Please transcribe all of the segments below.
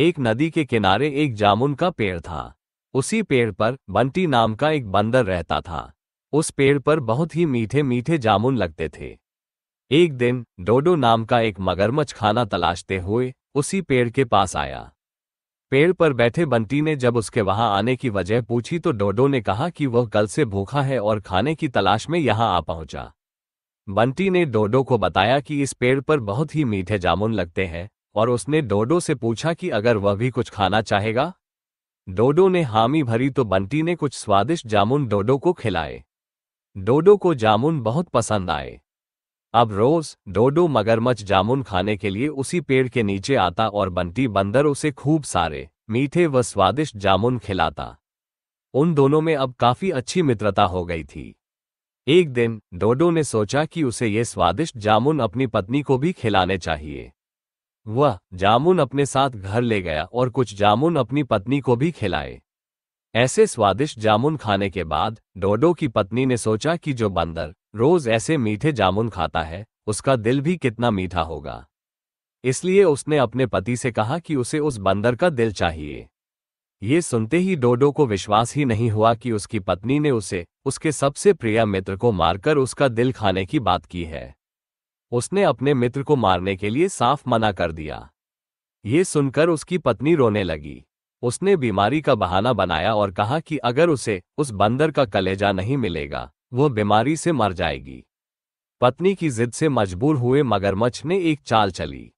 एक नदी के किनारे एक जामुन का पेड़ था उसी पेड़ पर बंटी नाम का एक बंदर रहता था उस पेड़ पर बहुत ही मीठे मीठे जामुन लगते थे एक दिन डोडो नाम का एक मगरमच्छ खाना तलाशते हुए उसी पेड़ के पास आया पेड़ पर बैठे बंटी ने जब उसके वहां आने की वजह पूछी तो डोडो ने कहा कि वह कल से भूखा है और खाने की तलाश में यहां आ पहुंचा बंटी ने डोडो को बताया कि इस पेड़ पर बहुत ही मीठे जामुन लगते हैं और उसने डोडो से पूछा कि अगर वह भी कुछ खाना चाहेगा डोडो ने हामी भरी तो बंटी ने कुछ स्वादिष्ट जामुन डोडो को खिलाए डोडो को जामुन बहुत पसंद आए अब रोज डोडो मगरमच्छ जामुन खाने के लिए उसी पेड़ के नीचे आता और बंटी बंदर उसे खूब सारे मीठे व स्वादिष्ट जामुन खिलाता उन दोनों में अब काफी अच्छी मित्रता हो गई थी एक दिन डोडो ने सोचा कि उसे ये स्वादिष्ट जामुन अपनी पत्नी को भी खिलाने चाहिए वह जामुन अपने साथ घर ले गया और कुछ जामुन अपनी पत्नी को भी खिलाए ऐसे स्वादिष्ट जामुन खाने के बाद डोडो की पत्नी ने सोचा कि जो बंदर रोज ऐसे मीठे जामुन खाता है उसका दिल भी कितना मीठा होगा इसलिए उसने अपने पति से कहा कि उसे उस बंदर का दिल चाहिए ये सुनते ही डोडो को विश्वास ही नहीं हुआ कि उसकी पत्नी ने उसे उसके सबसे प्रिय मित्र को मारकर उसका दिल खाने की बात की है उसने अपने मित्र को मारने के लिए साफ मना कर दिया ये सुनकर उसकी पत्नी रोने लगी उसने बीमारी का बहाना बनाया और कहा कि अगर उसे उस बंदर का कलेजा नहीं मिलेगा वो बीमारी से मर जाएगी पत्नी की जिद से मजबूर हुए मगरमच्छ ने एक चाल चली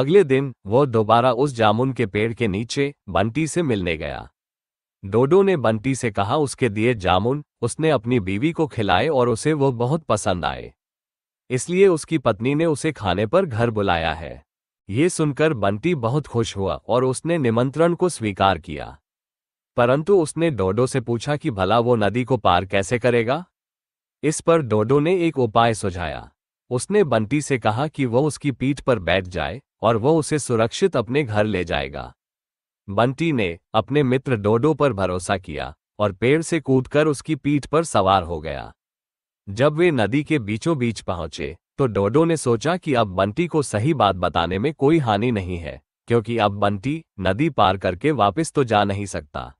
अगले दिन वो दोबारा उस जामुन के पेड़ के नीचे बंटी से मिलने गया डोडो ने बंटी से कहा उसके दिए जामुन उसने अपनी बीवी को खिलाए और उसे वो बहुत पसंद आए इसलिए उसकी पत्नी ने उसे खाने पर घर बुलाया है ये सुनकर बंटी बहुत खुश हुआ और उसने निमंत्रण को स्वीकार किया परंतु उसने डोडो से पूछा कि भला वो नदी को पार कैसे करेगा इस पर डोडो ने एक उपाय सुझाया उसने बंटी से कहा कि वह उसकी पीठ पर बैठ जाए और वह उसे सुरक्षित अपने घर ले जाएगा बंटी ने अपने मित्र डोडो पर भरोसा किया और पेड़ से कूदकर उसकी पीठ पर सवार हो गया जब वे नदी के बीचों बीच पहुंचे तो डोडो ने सोचा कि अब बंटी को सही बात बताने में कोई हानि नहीं है क्योंकि अब बंटी नदी पार करके वापस तो जा नहीं सकता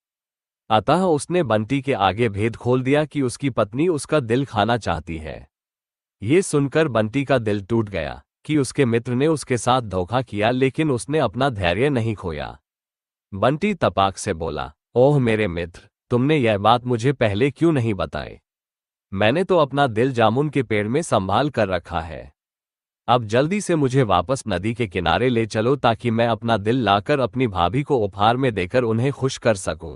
अतः उसने बंटी के आगे भेद खोल दिया कि उसकी पत्नी उसका दिल खाना चाहती है ये सुनकर बंटी का दिल टूट गया कि उसके मित्र ने उसके साथ धोखा किया लेकिन उसने अपना धैर्य नहीं खोया बंटी तपाक से बोला ओह मेरे मित्र तुमने यह बात मुझे पहले क्यों नहीं बताई मैंने तो अपना दिल जामुन के पेड़ में संभाल कर रखा है अब जल्दी से मुझे वापस नदी के किनारे ले चलो ताकि मैं अपना दिल लाकर अपनी भाभी को उपहार में देकर उन्हें खुश कर सकूं।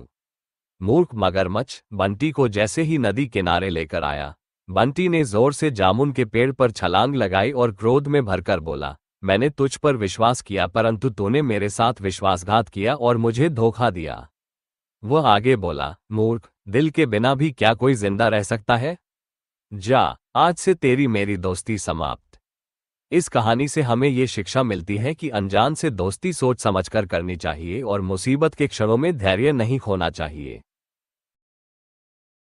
मूर्ख मगरमच्छ बंटी को जैसे ही नदी किनारे लेकर आया बंटी ने जोर से जामुन के पेड़ पर छलांग लगाई और क्रोध में भरकर बोला मैंने तुझ पर विश्वास किया परंतु तूने मेरे साथ विश्वासघात किया और मुझे धोखा दिया वह आगे बोला मूर्ख दिल के बिना भी क्या कोई जिंदा रह सकता है जा आज से तेरी मेरी दोस्ती समाप्त इस कहानी से हमें ये शिक्षा मिलती है कि अनजान से दोस्ती सोच समझकर करनी चाहिए और मुसीबत के क्षणों में धैर्य नहीं खोना चाहिए